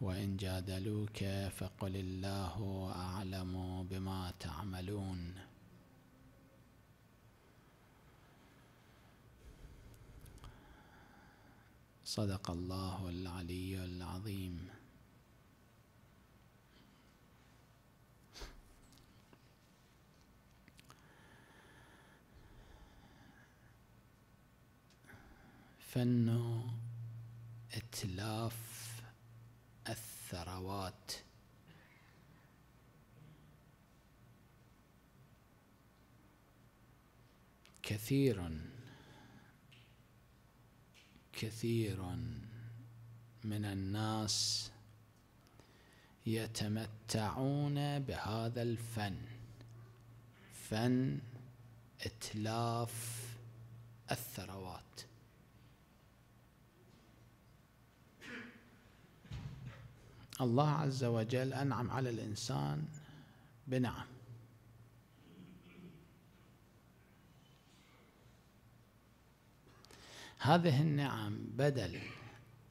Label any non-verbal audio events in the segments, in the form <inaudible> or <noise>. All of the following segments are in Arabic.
وإن جادلوك فقل الله أعلم بما تعملون صدق الله العلي العظيم فن اتلاف الثروات كثير كثير من الناس يتمتعون بهذا الفن فن اتلاف الثروات الله عز وجل أنعم على الإنسان بنعم هذه النعم بدل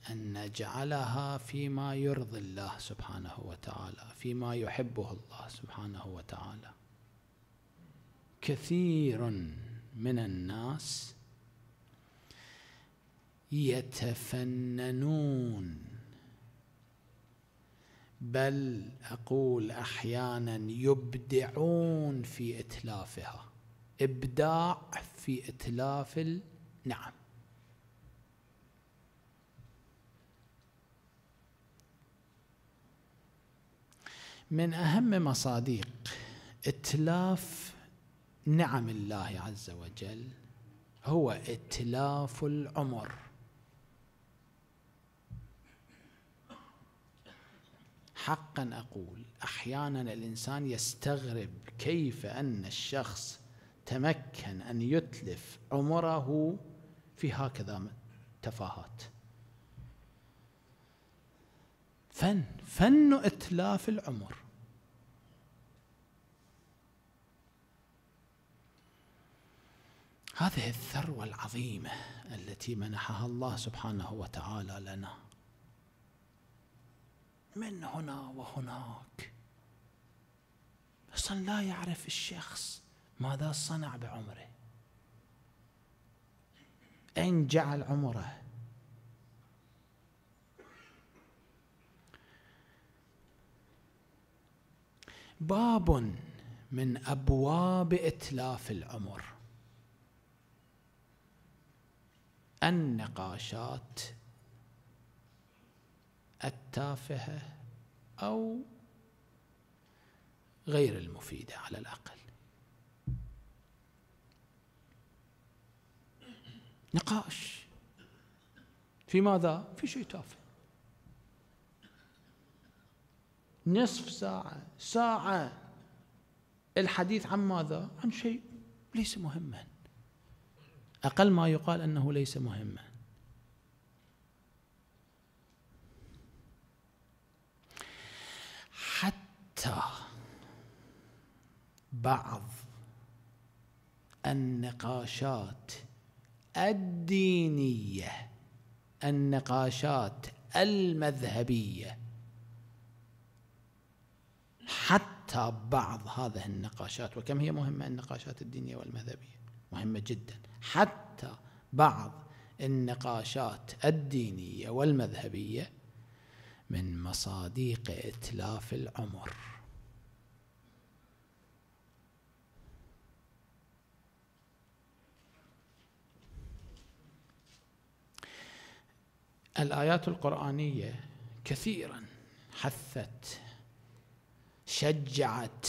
أن نجعلها فيما يرضي الله سبحانه وتعالى فيما يحبه الله سبحانه وتعالى كثير من الناس يتفننون بل اقول احيانا يبدعون في اتلافها ابداع في اتلاف النعم من اهم مصادق اتلاف نعم الله عز وجل هو اتلاف العمر حقا أقول أحيانا الإنسان يستغرب كيف أن الشخص تمكن أن يتلف عمره في هكذا تفاهات فن فن إتلاف العمر هذه الثروة العظيمة التي منحها الله سبحانه وتعالى لنا من هنا وهناك اصلا لا يعرف الشخص ماذا صنع بعمره اين جعل عمره باب من ابواب اتلاف العمر النقاشات تافهة او غير المفيده على الاقل نقاش في ماذا في شيء تافه نصف ساعه ساعه الحديث عن ماذا عن شيء ليس مهما اقل ما يقال انه ليس مهما حتى بعض النقاشات الدينيه النقاشات المذهبيه حتى بعض هذه النقاشات وكم هي مهمه النقاشات الدينيه والمذهبيه مهمه جدا حتى بعض النقاشات الدينيه والمذهبيه من مصاديق اتلاف العمر الايات القرانيه كثيرا حثت شجعت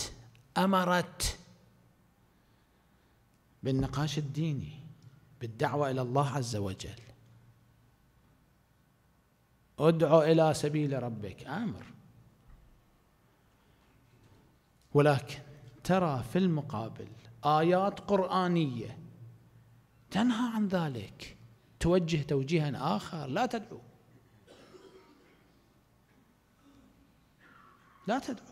امرت بالنقاش الديني بالدعوه الى الله عز وجل ادعو إلى سبيل ربك آمر ولكن ترى في المقابل آيات قرآنية تنهى عن ذلك توجه توجيها آخر لا تدعو لا تدعو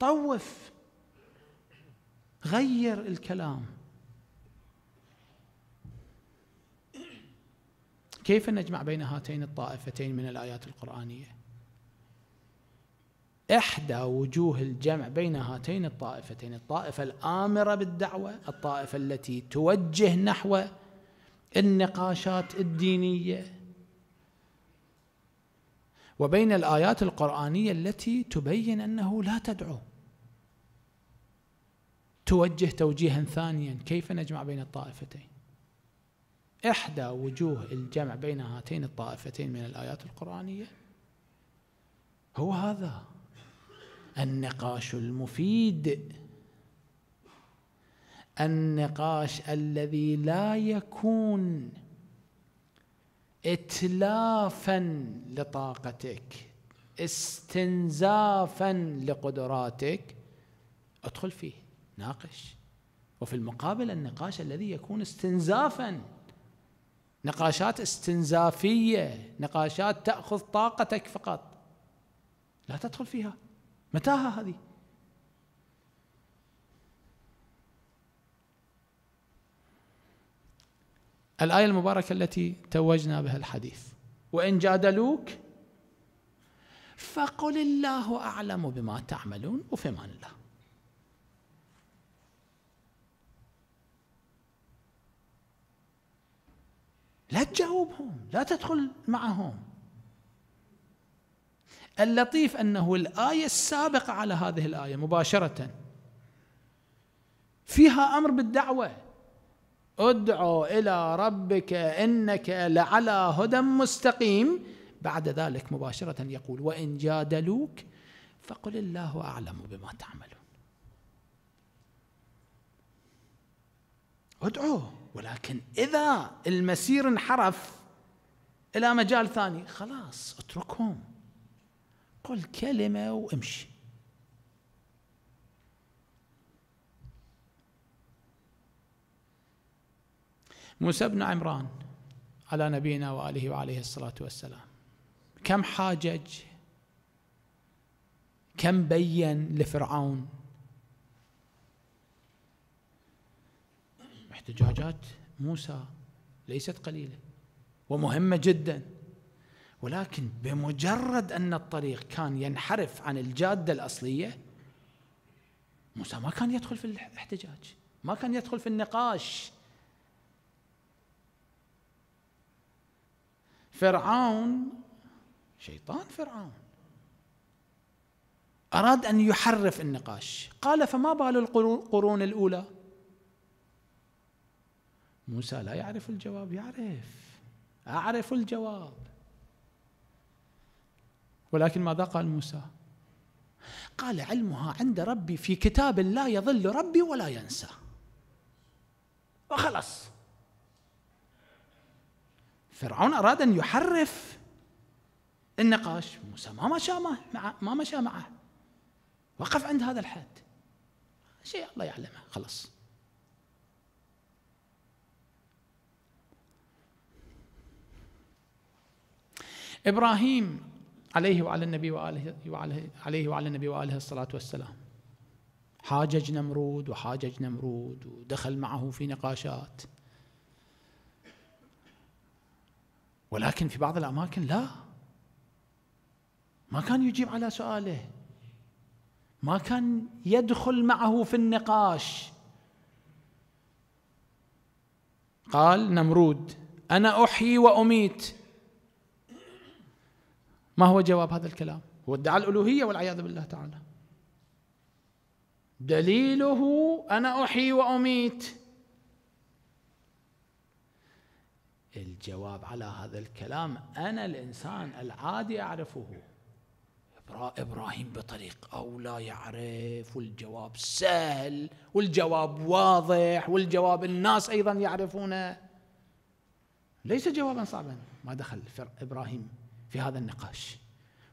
طوف غير الكلام كيف نجمع بين هاتين الطائفتين من الآيات القرآنية إحدى وجوه الجمع بين هاتين الطائفتين الطائفة الآمرة بالدعوة الطائفة التي توجه نحو النقاشات الدينية وبين الآيات القرآنية التي تبين أنه لا تدعو توجه توجيها ثانيا كيف نجمع بين الطائفتين إحدى وجوه الجمع بين هاتين الطائفتين من الآيات القرآنية هو هذا النقاش المفيد النقاش الذي لا يكون اتلافا لطاقتك استنزافا لقدراتك ادخل فيه ناقش وفي المقابل النقاش الذي يكون استنزافا نقاشات استنزافيه نقاشات تاخذ طاقتك فقط لا تدخل فيها متاهه هذه الايه المباركه التي توجنا بها الحديث وان جادلوك فقل الله اعلم بما تعملون وفي امان الله لا تجاوبهم لا تدخل معهم اللطيف انه الايه السابقه على هذه الايه مباشره فيها امر بالدعوه ادعو الى ربك انك لعلى هدى مستقيم بعد ذلك مباشره يقول وان جادلوك فقل الله اعلم بما تعملون ادعوه ولكن إذا المسير انحرف إلى مجال ثاني خلاص اتركهم قل كلمة وامشي موسى بن عمران على نبينا وآله وعليه الصلاة والسلام كم حاجج كم بين لفرعون احتجاجات موسى ليست قليله ومهمه جدا ولكن بمجرد ان الطريق كان ينحرف عن الجاده الاصليه موسى ما كان يدخل في الاحتجاج ما كان يدخل في النقاش فرعون شيطان فرعون أراد أن يحرف النقاش قال فما بال القرون الأولى موسى لا يعرف الجواب يعرف أعرف الجواب ولكن ماذا قال موسى قال علمها عند ربي في كتاب لا يضل ربي ولا ينسى وخلص فرعون أراد أن يحرف النقاش موسى ما مشى معه ما مشى معه وقف عند هذا الحد شيء الله يعلمه خلص إبراهيم عليه وعلى النبي وآله وعلى عليه وعلى النبي وآله الصلاة والسلام حاجج نمرود وحاجج نمرود ودخل معه في نقاشات ولكن في بعض الأماكن لا ما كان يجيب على سؤاله ما كان يدخل معه في النقاش قال نمرود انا احيي واميت ما هو جواب هذا الكلام هو ادعى الألوهية والعياذ بالله تعالى دليله أنا أحيي وأميت الجواب على هذا الكلام أنا الإنسان العادي أعرفه إبراهيم بطريق أو لا يعرف والجواب سهل والجواب واضح والجواب الناس أيضا يعرفونه ليس جوابا صعبا ما دخل إبراهيم في هذا النقاش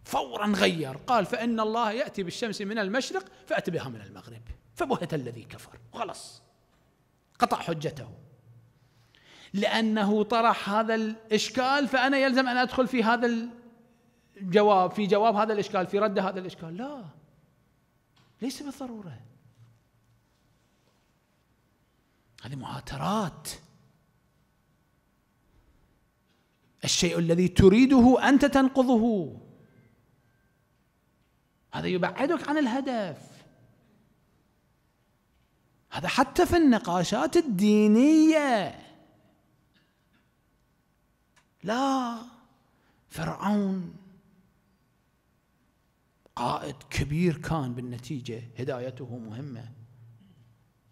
فورا غير قال فإن الله يأتي بالشمس من المشرق فأت بها من المغرب فبهت الذي كفر خلاص قطع حجته لأنه طرح هذا الإشكال فأنا يلزم أن أدخل في هذا الجواب في جواب هذا الإشكال في رد هذا الإشكال لا ليس بالضرورة هذه معاترات الشيء الذي تريده أنت تنقضه هذا يبعدك عن الهدف هذا حتى في النقاشات الدينية لا فرعون قائد كبير كان بالنتيجة هدايته مهمة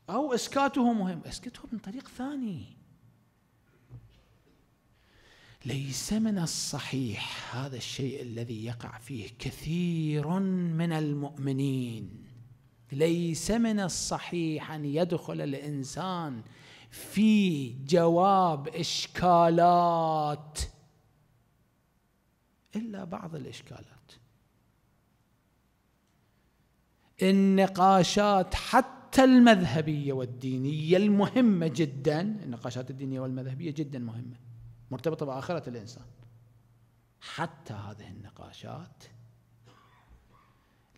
أو إسكاته مهم إسكته من طريق ثاني ليس من الصحيح هذا الشيء الذي يقع فيه كثير من المؤمنين ليس من الصحيح ان يدخل الانسان في جواب اشكالات الا بعض الاشكالات النقاشات حتى المذهبيه والدينيه المهمه جدا النقاشات الدينيه والمذهبيه جدا مهمه مرتبطة بآخرة الإنسان حتى هذه النقاشات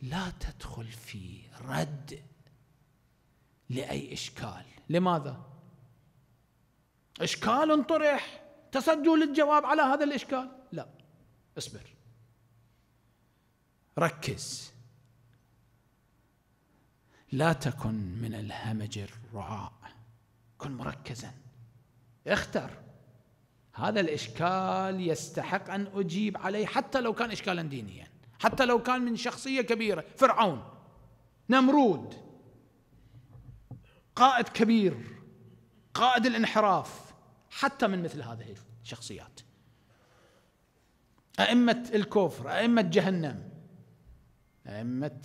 لا تدخل في رد لأي إشكال لماذا؟ إشكال طرح تصدوا للجواب على هذا الإشكال لا اصبر ركز لا تكن من الهمج الرعاء كن مركزا اختر هذا الإشكال يستحق أن أجيب عليه حتى لو كان إشكالا دينيا حتى لو كان من شخصية كبيرة فرعون نمرود قائد كبير قائد الانحراف حتى من مثل هذه الشخصيات أئمة الكفر أئمة جهنم أئمة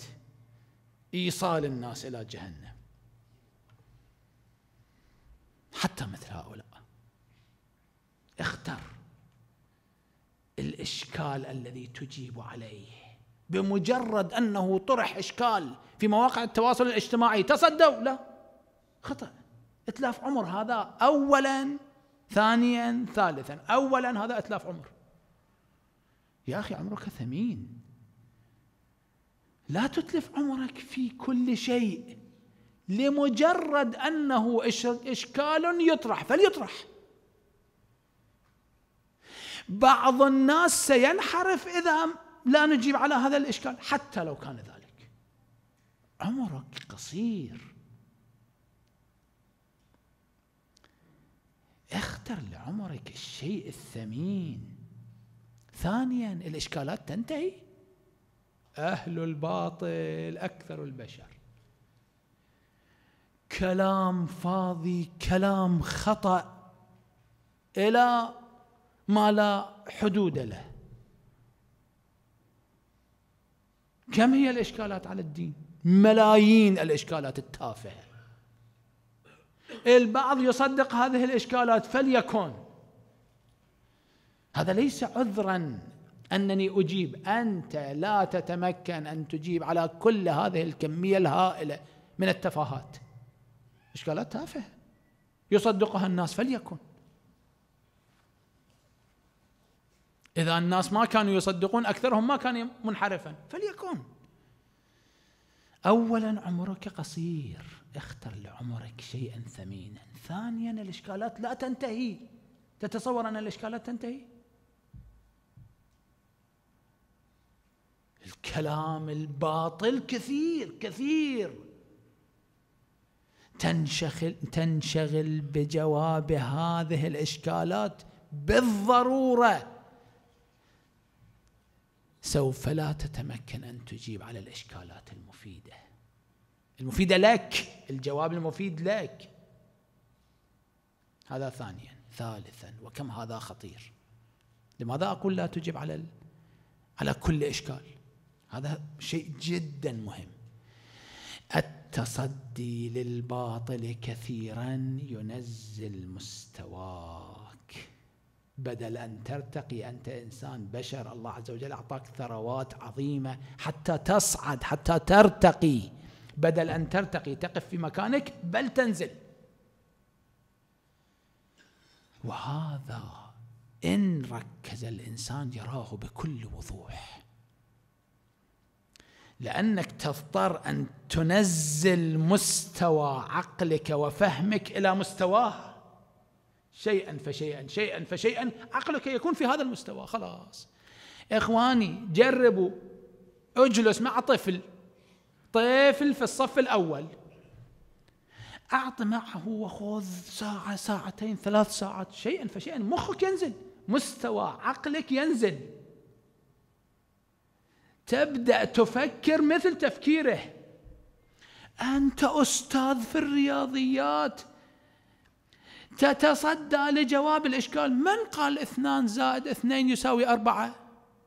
إيصال الناس إلى جهنم حتى مثل هؤلاء اختر الاشكال الذي تجيب عليه بمجرد انه طرح اشكال في مواقع التواصل الاجتماعي تصدوا لا خطا اتلاف عمر هذا اولا ثانيا ثالثا اولا هذا اتلاف عمر يا اخي عمرك ثمين لا تتلف عمرك في كل شيء لمجرد انه اشكال يطرح فليطرح بعض الناس سينحرف إذا لا نجيب على هذا الإشكال حتى لو كان ذلك عمرك قصير اختر لعمرك الشيء الثمين ثانيا الإشكالات تنتهي أهل الباطل أكثر البشر كلام فاضي كلام خطأ إلى ما لا حدود له كم هي الإشكالات على الدين ملايين الإشكالات التافهة البعض يصدق هذه الإشكالات فليكن هذا ليس عذرا أنني أجيب أنت لا تتمكن أن تجيب على كل هذه الكمية الهائلة من التفاهات إشكالات تافهة يصدقها الناس فليكن إذا الناس ما كانوا يصدقون أكثرهم ما كان منحرفا فليكن أولا عمرك قصير اختر لعمرك شيئا ثمينا ثانيا الإشكالات لا تنتهي تتصور أن الإشكالات تنتهي الكلام الباطل كثير كثير تنشغل تنشغل بجواب هذه الاشكالات بالضروره سوف لا تتمكن أن تجيب على الإشكالات المفيدة المفيدة لك الجواب المفيد لك هذا ثانيا ثالثا وكم هذا خطير لماذا أقول لا تجيب على على كل إشكال هذا شيء جدا مهم التصدي للباطل كثيرا ينزل مستواه بدل أن ترتقي أنت إنسان بشر الله عز وجل أعطاك ثروات عظيمة حتى تصعد حتى ترتقي بدل أن ترتقي تقف في مكانك بل تنزل وهذا إن ركز الإنسان يراه بكل وضوح لأنك تضطر أن تنزل مستوى عقلك وفهمك إلى مستواه شيئا فشيئا شيئا فشيئا عقلك يكون في هذا المستوى خلاص اخواني جربوا اجلس مع طفل طفل في الصف الاول اعط معه وخذ ساعه ساعتين ثلاث ساعات شيئا فشيئا مخك ينزل مستوى عقلك ينزل تبدا تفكر مثل تفكيره انت استاذ في الرياضيات تتصدى لجواب الإشكال من قال اثنان زائد اثنين يساوي أربعة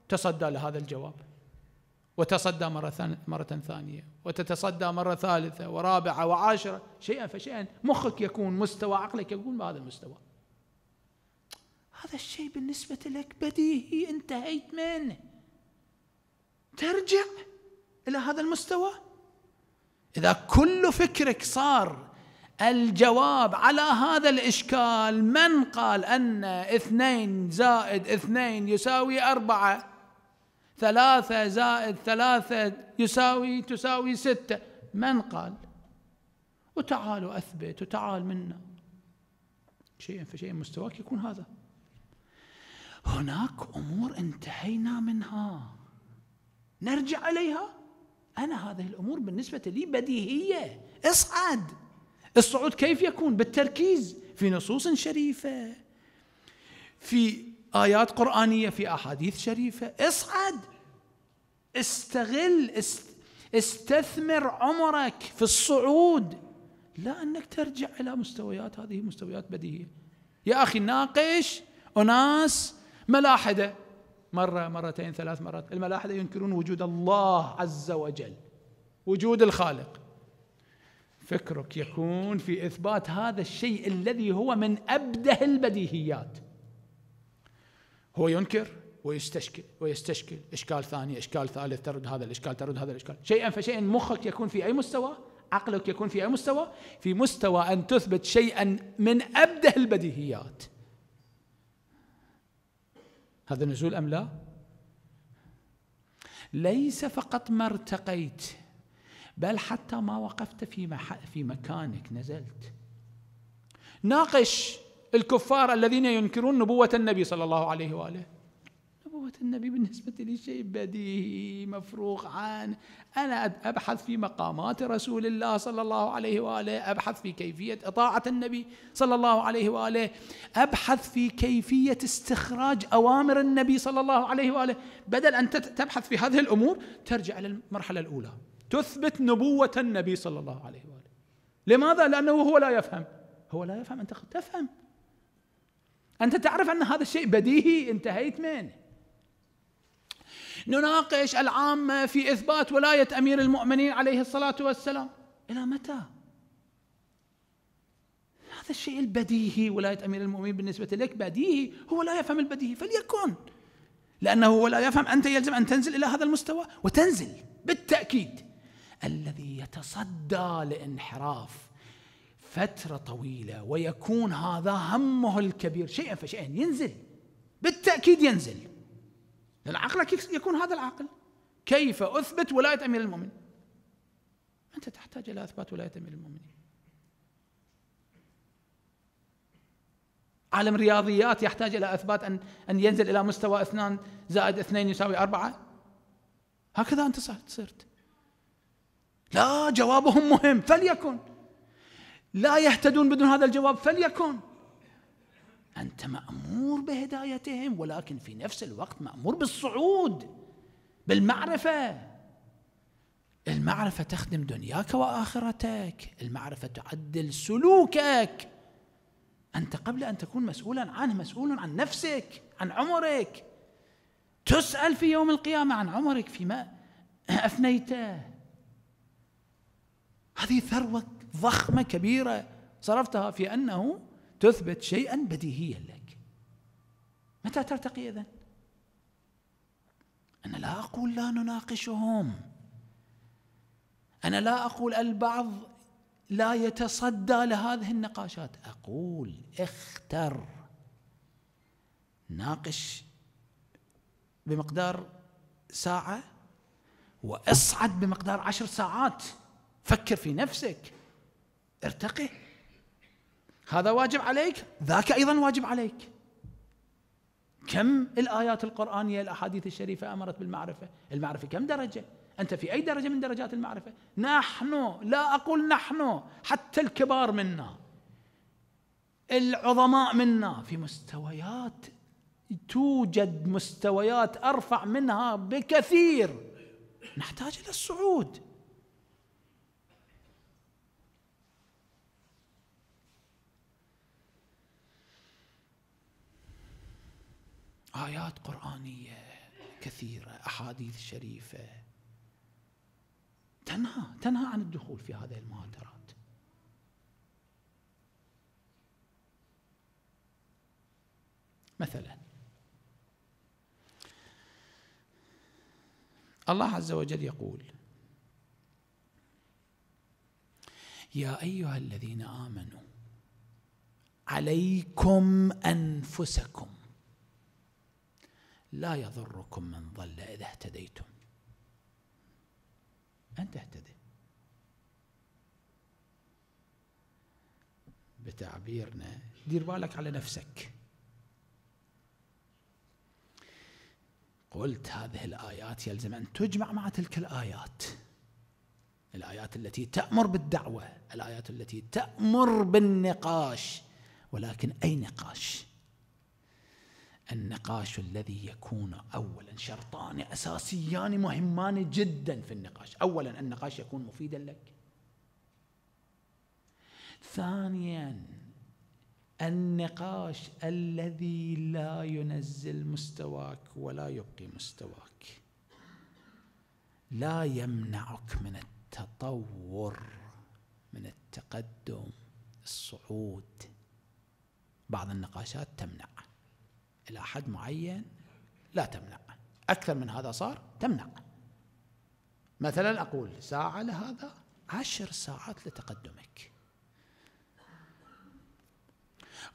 تصدى لهذا الجواب وتصدى مرة, ثان مرة ثانية وتتصدى مرة ثالثة ورابعة وعاشرة شيئا فشيئا مخك يكون مستوى عقلك يكون بهذا المستوى هذا الشيء بالنسبة لك بديهي انتهيت منه ترجع إلى هذا المستوى إذا كل فكرك صار الجواب على هذا الإشكال من قال أن اثنين زائد اثنين يساوي أربعة ثلاثة زائد ثلاثة يساوي تساوي ستة من قال وتعالوا أثبت وتعال منا شيئا فشيئا مستواك يكون هذا هناك أمور انتهينا منها نرجع إليها أنا هذه الأمور بالنسبة لي بديهية اصعد الصعود كيف يكون بالتركيز في نصوص شريفة في آيات قرآنية في أحاديث شريفة اصعد استغل استثمر عمرك في الصعود لا أنك ترجع إلى مستويات هذه مستويات بديهية يا أخي ناقش أناس ملاحدة مرة مرتين ثلاث مرات الملاحدة ينكرون وجود الله عز وجل وجود الخالق فكرك يكون في إثبات هذا الشيء الذي هو من أبده البديهيات هو ينكر ويستشكل ويستشكل إشكال ثاني إشكال ثالث ترد هذا الإشكال ترد هذا الإشكال شيئا فشيئا مخك يكون في أي مستوى عقلك يكون في أي مستوى في مستوى أن تثبت شيئا من أبده البديهيات هذا نزول أم لا ليس فقط ما ارتقيت بل حتى ما وقفت في, مح... في مكانك نزلت ناقش الكفار الذين ينكرون نبوة النبي صلى الله عليه وآله نبوة النبي بالنسبة لي شيء بديهي مفروغ عن أنا أبحث في مقامات رسول الله صلى الله عليه وآله أبحث في كيفية إطاعة النبي صلى الله عليه وآله أبحث في كيفية استخراج أوامر النبي صلى الله عليه وآله بدل أن تبحث في هذه الأمور ترجع للمرحلة الأولى تثبت نبوة النبي صلى الله عليه واله. لماذا؟ لأنه هو لا يفهم. هو لا يفهم أنت تفهم. أنت تعرف أن هذا الشيء بديهي انتهيت منه. نناقش العامة في إثبات ولاية أمير المؤمنين عليه الصلاة والسلام. إلى متى؟ هذا الشيء البديهي ولاية أمير المؤمنين بالنسبة لك بديهي هو لا يفهم البديهي فليكن لأنه هو لا يفهم أنت يلزم أن تنزل إلى هذا المستوى وتنزل بالتأكيد الذي يتصدى لانحراف فترة طويلة ويكون هذا همه الكبير شيئا فشيئا ينزل بالتأكيد ينزل لأن عقلك يكون هذا العقل كيف أثبت ولاية أمير المؤمنين أنت تحتاج إلى إثبات ولاية أمير المؤمنين عالم رياضيات يحتاج إلى إثبات أن أن ينزل إلى مستوى اثنان زائد اثنين يساوي أربعة هكذا أنت صرت لا جوابهم مهم فليكن لا يهتدون بدون هذا الجواب فليكن أنت مأمور بهدايتهم ولكن في نفس الوقت مأمور بالصعود بالمعرفة المعرفة تخدم دنياك وآخرتك المعرفة تعدل سلوكك أنت قبل أن تكون مسؤولا عنه مسؤول عن نفسك عن عمرك تسأل في يوم القيامة عن عمرك فيما أفنيته هذه ثروة ضخمة كبيرة صرفتها في أنه تثبت شيئا بديهيا لك متى ترتقي إذن؟ أنا لا أقول لا نناقشهم أنا لا أقول البعض لا يتصدى لهذه النقاشات أقول اختر ناقش بمقدار ساعة واصعد بمقدار عشر ساعات فكر في نفسك ارتقي هذا واجب عليك ذاك ايضا واجب عليك كم الايات القرانيه الاحاديث الشريفه امرت بالمعرفه المعرفه كم درجه انت في اي درجه من درجات المعرفه نحن لا اقول نحن حتى الكبار منا العظماء منا في مستويات توجد مستويات ارفع منها بكثير نحتاج الى الصعود آيات قرآنية كثيرة أحاديث شريفة تنهى تنهى عن الدخول في هذه المهاترات مثلا الله عز وجل يقول يا ايها الذين امنوا عليكم انفسكم لا يضركم من ضل إذا اهتديتم أنت تهتدي بتعبيرنا دير بالك على نفسك قلت هذه الآيات يلزم أن تجمع مع تلك الآيات الآيات التي تأمر بالدعوة الآيات التي تأمر بالنقاش ولكن أي نقاش النقاش الذي يكون اولا شرطان اساسيان مهمان جدا في النقاش، اولا النقاش يكون مفيدا لك. ثانيا النقاش الذي لا ينزل مستواك ولا يبقي مستواك. لا يمنعك من التطور من التقدم الصعود بعض النقاشات تمنع إلى حد معين لا تمنع أكثر من هذا صار تمنع مثلا أقول ساعة لهذا عشر ساعات لتقدمك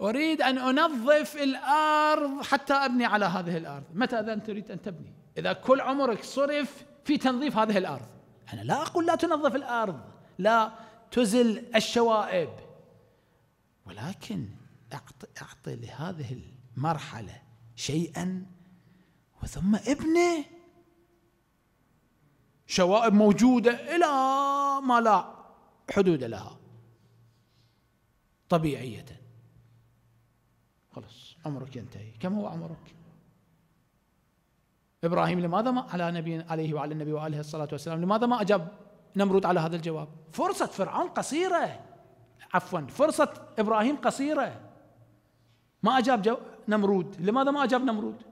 أريد أن أنظف الأرض حتى أبني على هذه الأرض متى أذن تريد أن تبني إذا كل عمرك صرف في تنظيف هذه الأرض أنا لا أقول لا تنظف الأرض لا تزل الشوائب ولكن أعطي, أعطي لهذه مرحلة شيئا وثم ابنه شوائب موجودة إلى ما لا حدود لها طبيعية خلص عمرك ينتهي كم هو عمرك إبراهيم لماذا ما على نبي عليه وعلى النبي وآله الصلاة والسلام لماذا ما أجاب نمرود على هذا الجواب فرصة فرعون قصيرة عفوا فرصة إبراهيم قصيرة ما أجاب جو نمرود لماذا ما أجاب نمرود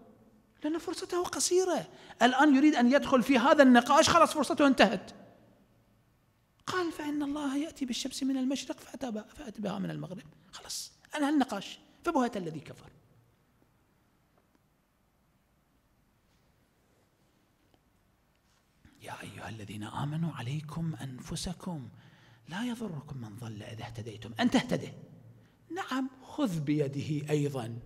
لأن فرصته قصيرة الآن يريد أن يدخل في هذا النقاش خلاص فرصته انتهت قال فإن الله يأتي بالشمس من المشرق فأتى بها من المغرب خلاص انهى النقاش فبهت الذي كفر يا أيها الذين آمنوا عليكم أنفسكم لا يضركم من ضل إذا اهتديتم أن تهتدي نعم خذ بيده ايضا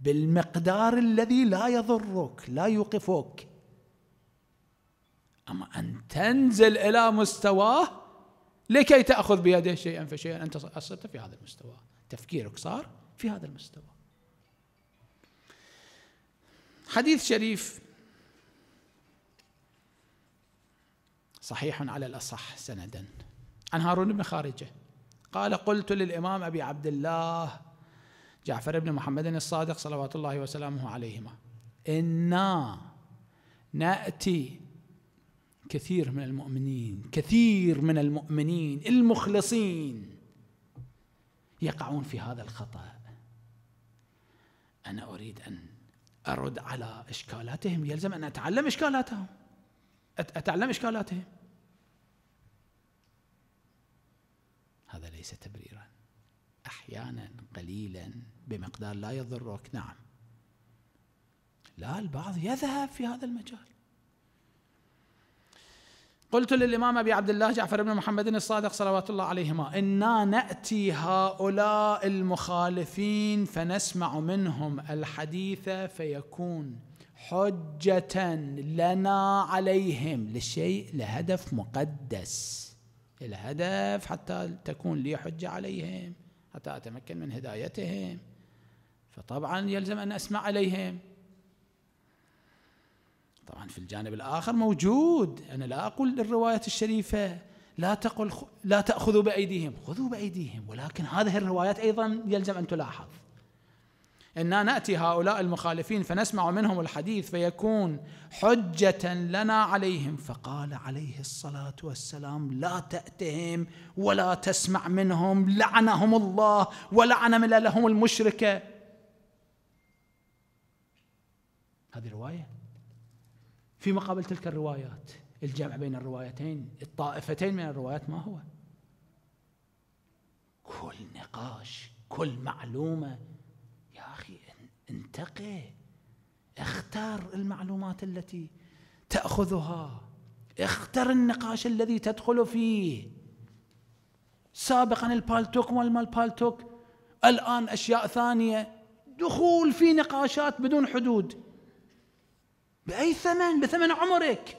بالمقدار الذي لا يضرك لا يوقفك اما ان تنزل الى مستواه لكي تاخذ بيده شيئا فشيئا انت صرت في هذا المستوى تفكيرك صار في هذا المستوى حديث شريف صحيح على الاصح سندا عن هارون بن خارجه قال قلت للإمام أبي عبد الله جعفر بن محمد الصادق صلوات الله وسلامه عليهما إنا نأتي كثير من المؤمنين كثير من المؤمنين المخلصين يقعون في هذا الخطأ أنا أريد أن أرد على إشكالاتهم يلزم أن أتعلم إشكالاتهم أتعلم إشكالاتهم هذا ليس تبريرا احيانا قليلا بمقدار لا يضرك نعم لا البعض يذهب في هذا المجال قلت للامام ابي عبد الله جعفر بن محمد الصادق صلوات الله عليهما انا ناتي هؤلاء المخالفين فنسمع منهم الحديث فيكون حجه لنا عليهم لشيء لهدف مقدس الهدف حتى تكون لي حجة عليهم حتى أتمكن من هدايتهم فطبعا يلزم أن أسمع عليهم طبعا في الجانب الآخر موجود أنا لا أقول الرواية الشريفة لا تقل لا تأخذوا بأيديهم خذوا بأيديهم ولكن هذه الروايات أيضا يلزم أن تلاحظ إنا نأتي هؤلاء المخالفين فنسمع منهم الحديث فيكون حجة لنا عليهم فقال عليه الصلاة والسلام لا تأتهم ولا تسمع منهم لعنهم الله ولعن من لهم المشركة هذه رواية في مقابل تلك الروايات الجمع بين الروايتين الطائفتين من الروايات ما هو كل نقاش كل معلومه انتقي اختر المعلومات التي تاخذها اختر النقاش الذي تدخل فيه سابقا البالتوك والما البالتوك الان اشياء ثانيه دخول في نقاشات بدون حدود باي ثمن بثمن عمرك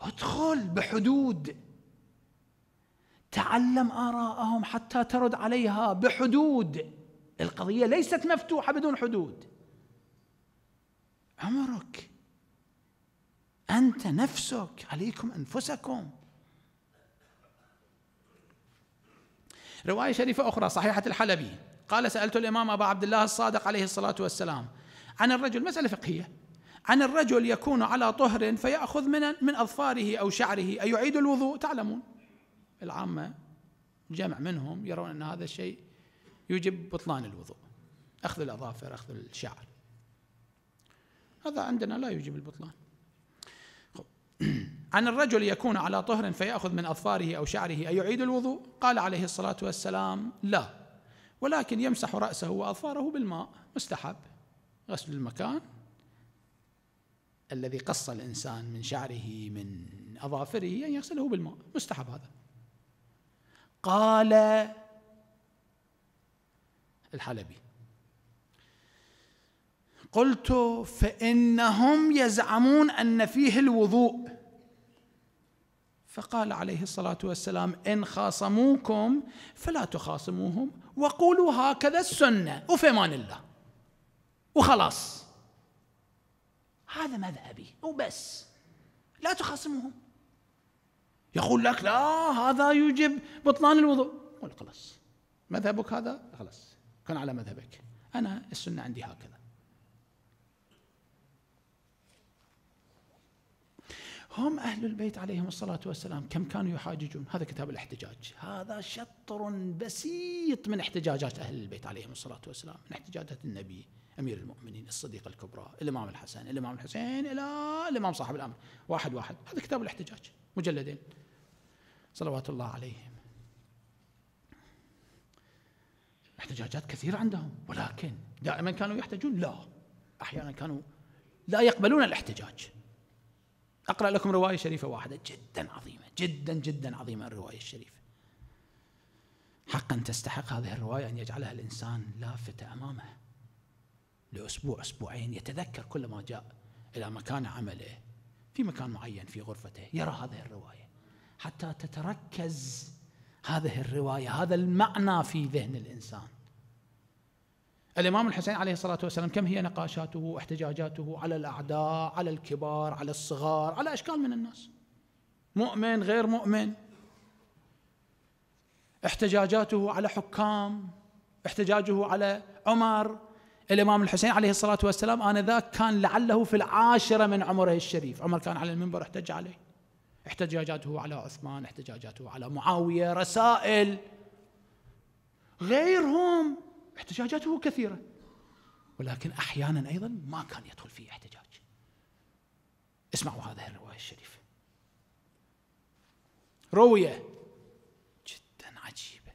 ادخل بحدود تعلم آراءهم حتى ترد عليها بحدود القضية ليست مفتوحة بدون حدود عمرك أنت نفسك عليكم أنفسكم رواية شريفة أخرى صحيحة الحلبي قال سألت الإمام أبا عبد الله الصادق عليه الصلاة والسلام عن الرجل مسألة فقهية عن الرجل يكون على طهر فيأخذ من من أظفاره أو شعره أي يعيد الوضوء تعلمون العامة جمع منهم يرون أن هذا الشيء يوجب بطلان الوضوء أخذ الأظافر أخذ الشعر هذا عندنا لا يوجب البطلان <clears throat> عن الرجل يكون على طهر فيأخذ من أظفاره أو شعره يعيد الوضوء قال عليه الصلاة والسلام لا ولكن يمسح رأسه وأظفاره بالماء مستحب غسل المكان الذي قص الإنسان من شعره من أظافره أن يغسله بالماء مستحب هذا قال الحلبي قلت فإنهم يزعمون أن فيه الوضوء فقال عليه الصلاة والسلام إن خاصموكم فلا تخاصموهم وقولوا هكذا السنة وفي أمان الله وخلاص هذا مذهبي وبس لا تخاصموهم يقول لك لا هذا يوجب بطلان الوضوء قل خلاص مذهبك هذا خلاص كن على مذهبك أنا السنة عندي هكذا هم أهل البيت عليهم الصلاة والسلام كم كانوا يحاججون هذا كتاب الاحتجاج هذا شطر بسيط من احتجاجات أهل البيت عليهم الصلاة والسلام من احتجاجات النبي أمير المؤمنين الصديقة الكبرى الإمام الحسن الإمام الحسين إلى الإمام صاحب الأمر واحد واحد هذا كتاب الاحتجاج مجلدين صلوات الله عليهم احتجاجات كثيرة عندهم ولكن دائما كانوا يحتجون لا أحيانا كانوا لا يقبلون الاحتجاج أقرأ لكم رواية شريفة واحدة جدا عظيمة جدا جدا عظيمة الرواية الشريفة حقا تستحق هذه الرواية أن يجعلها الإنسان لافتة أمامه لأسبوع أسبوعين يتذكر كل ما جاء إلى مكان عمله في مكان معين في غرفته يرى هذه الرواية حتى تتركز هذه الروايه هذا المعنى في ذهن الانسان الامام الحسين عليه الصلاه والسلام كم هي نقاشاته واحتجاجاته على الاعداء على الكبار على الصغار على اشكال من الناس مؤمن غير مؤمن احتجاجاته على حكام احتجاجه على عمر الامام الحسين عليه الصلاه والسلام انذاك كان لعله في العاشره من عمره الشريف عمر كان على المنبر احتج عليه احتجاجاته على عثمان احتجاجاته على معاوية رسائل غيرهم احتجاجاته كثيرة ولكن أحيانا أيضا ما كان يدخل فيه احتجاج اسمعوا هذه الرواية الشريفة روية جدا عجيبة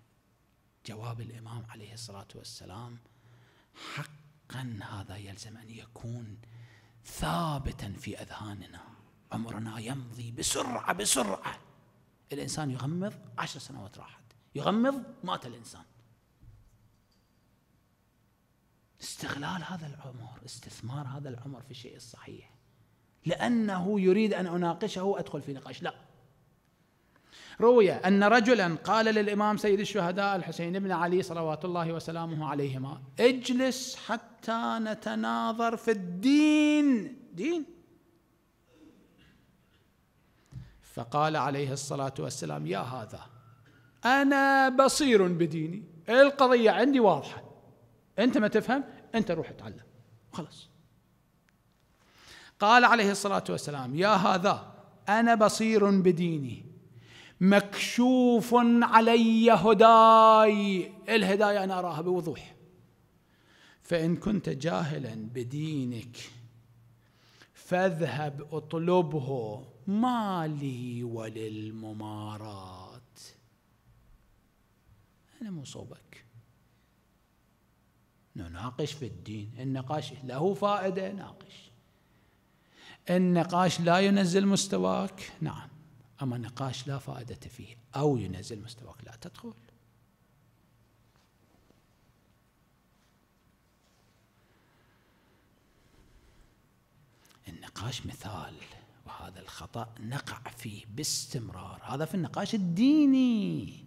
جواب الإمام عليه الصلاة والسلام حقا هذا يلزم أن يكون ثابتا في أذهاننا عمرنا يمضي بسرعة بسرعة الإنسان يغمض عشر سنوات راحت يغمض مات الإنسان استغلال هذا العمر استثمار هذا العمر في الشيء الصحيح لأنه يريد أن أناقشه أدخل في نقاش لا روي أن رجلا قال للإمام سيد الشهداء الحسين بن علي صلوات الله وسلامه عليهما اجلس حتى نتناظر في الدين دين فقال عليه الصلاه والسلام يا هذا انا بصير بديني القضيه عندي واضحه انت ما تفهم انت روح اتعلم خلاص قال عليه الصلاه والسلام يا هذا انا بصير بديني مكشوف علي هداي الهدايه انا اراها بوضوح فان كنت جاهلا بدينك فاذهب اطلبه ما لي وللممارات أنا مصوبك نناقش في الدين النقاش له فائدة ناقش النقاش لا ينزل مستواك نعم أما نقاش لا فائدة فيه أو ينزل مستواك لا تدخل النقاش مثال هذا الخطأ نقع فيه باستمرار هذا في النقاش الديني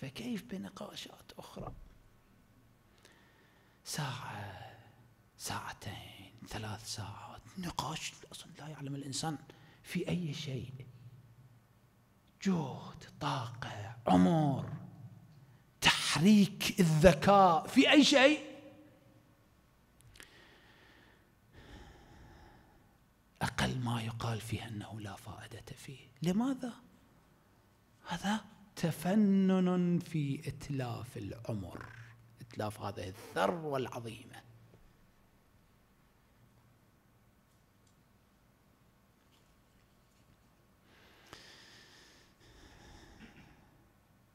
فكيف بنقاشات أخرى ساعة ساعتين ثلاث ساعات نقاش أصلا لا يعلم الإنسان في أي شيء جهد طاقة عمر تحريك الذكاء في أي شيء ما يقال فيه انه لا فائده فيه لماذا هذا تفنن في اتلاف العمر اتلاف هذه الثروه العظيمه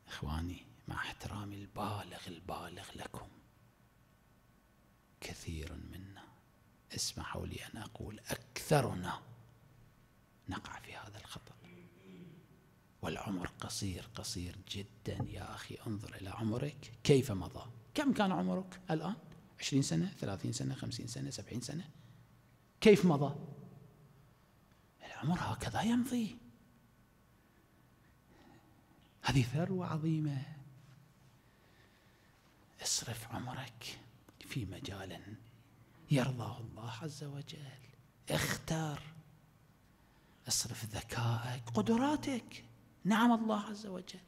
اخواني مع احترامي البالغ البالغ لكم كثير منا اسمحوا لي ان اقول اكثرنا نقع في هذا الخطأ والعمر قصير قصير جدا يا أخي انظر إلى عمرك كيف مضى كم كان عمرك الآن عشرين سنة ثلاثين سنة خمسين سنة سبعين سنة كيف مضى العمر هكذا يمضي هذه ثروة عظيمة اصرف عمرك في مجال يرضاه الله عز وجل اختر اصرف ذكائك قدراتك نعم الله عز وجل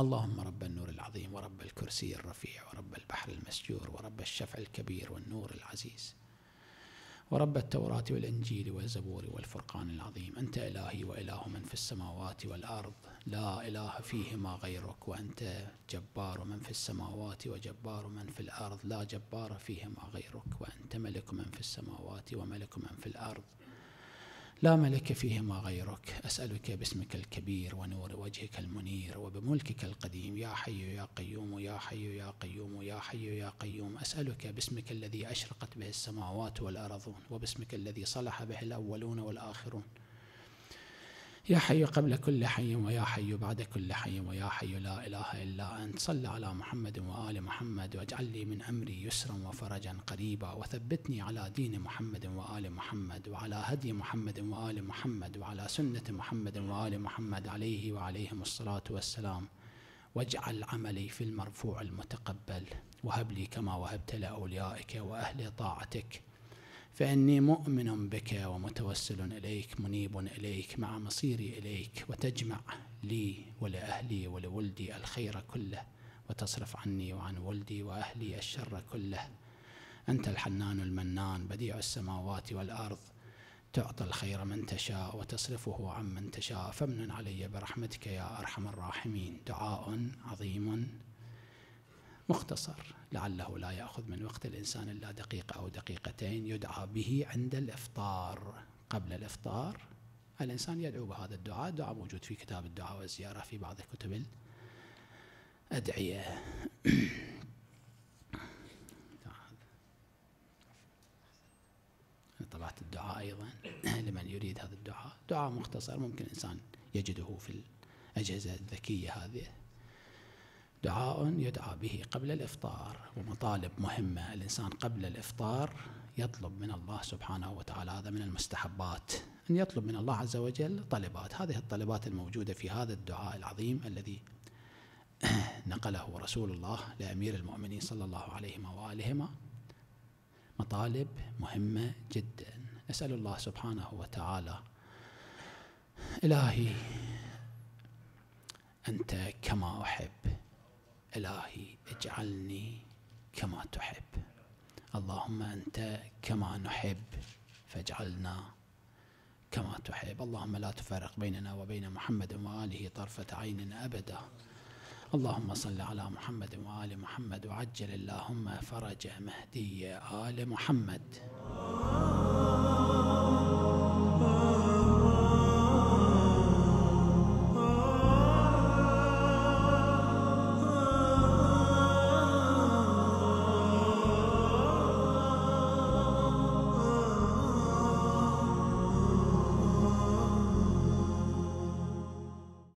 اللهم رب النور العظيم ورب الكرسي الرفيع ورب البحر المسجور ورب الشفع الكبير والنور العزيز ورب التوراة والإنجيل والزبور والفرقان العظيم أنت إلهي وإله من في السماوات والأرض لا إله فيهما غيرك وأنت جبار من في السماوات وجبار من في الأرض لا جبار فيهما غيرك وأنت ملك من في السماوات وملك من في الأرض لا ملك فيهما غيرك أسألك باسمك الكبير ونور وجهك المنير وبملكك القديم يا حي يا قيوم يا حي يا قيوم يا حي يا قيوم أسألك باسمك الذي أشرقت به السماوات والأرضون وباسمك الذي صلح به الأولون والآخرون يا حي قبل كل حي ويا حي بعد كل حي ويا حي لا إله إلا أنت صل على محمد وآل محمد واجعل لي من أمري يسرا وفرجا قريبا وثبتني على دين محمد وآل محمد وعلى هدي محمد وآل محمد وعلى سنة محمد وآل محمد عليه وعليهم الصلاة والسلام واجعل عملي في المرفوع المتقبل وهب لي كما وهبت لأوليائك وأهل طاعتك فاني مؤمن بك ومتوسل اليك منيب اليك مع مصيري اليك وتجمع لي ولاهلي ولولدي الخير كله وتصرف عني وعن ولدي واهلي الشر كله انت الحنان المنان بديع السماوات والارض تعطي الخير من تشاء وتصرفه عمن تشاء فامنن علي برحمتك يا ارحم الراحمين دعاء عظيم مختصر لعله لا ياخذ من وقت الانسان الا دقيقه او دقيقتين يدعى به عند الافطار قبل الافطار الانسان يدعو بهذا الدعاء دعاء موجود في كتاب الدعاء والزياره في بعض الكتب الادعيه <coughs> طبعت الدعاء ايضا <coughs> لمن يريد هذا الدعاء دعاء مختصر ممكن الانسان يجده في الاجهزه الذكيه هذه دعاء يدعى به قبل الافطار ومطالب مهمه الانسان قبل الافطار يطلب من الله سبحانه وتعالى هذا من المستحبات ان يطلب من الله عز وجل طلبات هذه الطلبات الموجوده في هذا الدعاء العظيم الذي <clears throat> نقله رسول الله لامير المؤمنين صلى الله عليهما والهما مطالب مهمه جدا اسال الله سبحانه وتعالى الهي انت كما احب إلهي اجعلني كما تحب اللهم أنت كما نحب فاجعلنا كما تحب اللهم لا تفرق بيننا وبين محمد وآله طرفة عين أبدا اللهم صل على محمد وآل محمد وعجل اللهم فرج مهدي آل محمد